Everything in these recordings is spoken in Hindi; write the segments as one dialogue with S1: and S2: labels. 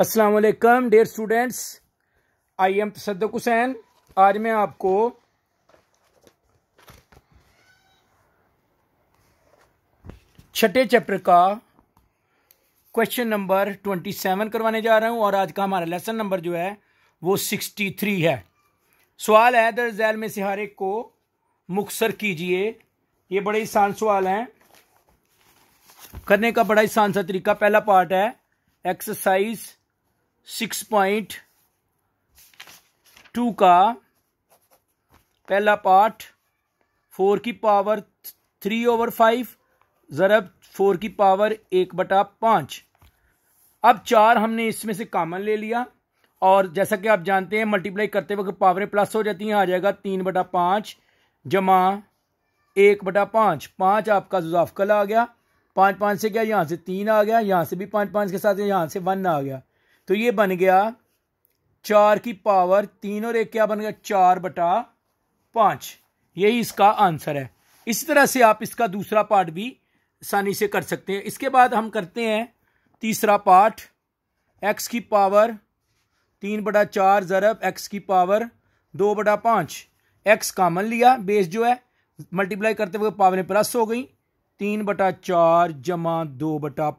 S1: असलकम dear students I am Tasadduq Hussain आज मैं आपको छठे चैप्टर का क्वेश्चन नंबर ट्वेंटी सेवन करवाने जा रहा हूँ और आज का हमारा लेसन नंबर जो है वो सिक्सटी थ्री है सवाल है दर जैल में से हर एक को मुखसर कीजिए ये बड़े आसान सवाल हैं करने का बड़ा आसान सा तरीका पहला पार्ट है एक्सरसाइज सिक्स पॉइंट टू का पहला पार्ट फोर की पावर थ्री ओवर फाइव ज़रब फोर की पावर एक बटा पांच अब चार हमने इसमें से कामन ले लिया और जैसा कि आप जानते हैं मल्टीप्लाई करते वक्त पावरें प्लस हो जाती हैं आ जाएगा तीन बटा पांच जमा एक बटा पांच पांच आपका जुजाफकल आ गया पांच पांच से क्या यहां से तीन आ गया यहां से भी पांच पांच के साथ यहां से वन आ गया तो ये बन गया चार की पावर तीन और एक क्या बन गया चार बटा पाँच यही इसका आंसर है इसी तरह से आप इसका दूसरा पार्ट भी आसानी से कर सकते हैं इसके बाद हम करते हैं तीसरा पार्ट एक्स की पावर तीन बटा चार ज़रब एक्स की पावर दो बटा पाँच एक्स कामन लिया बेस जो है मल्टीप्लाई करते हुए पावरें प्लस हो गई तीन बटा चार जमा दो बटा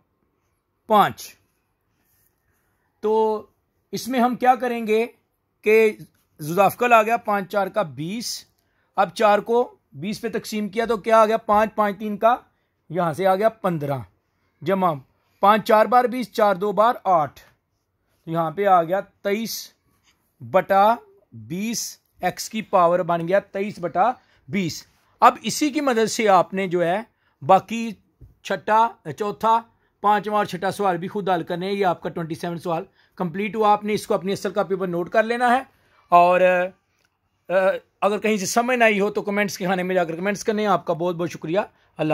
S1: पाँच तो इसमें हम क्या करेंगे कि जुदाफकल आ गया पाँच चार का बीस अब चार को बीस पे तकसीम किया तो क्या आ गया पाँच पाँच तीन का यहाँ से आ गया पंद्रह जमा पाँच चार बार बीस चार दो बार आठ तो यहाँ पे आ गया तेईस बटा बीस एक्स की पावर बन गया तेईस बटा बीस अब इसी की मदद से आपने जो है बाकी छठा चौथा पांचवा और छठा सवाल भी खुद हल करने ये आपका ट्वेंटी सेवन सवाल कंप्लीट हुआ आपने इसको अपनी असल का पेपर नोट कर लेना है और अगर कहीं से समझ नहीं आई हो तो कमेंट्स के खाने में जाकर कमेंट्स करने आपका बहुत बहुत शुक्रिया अल्लाह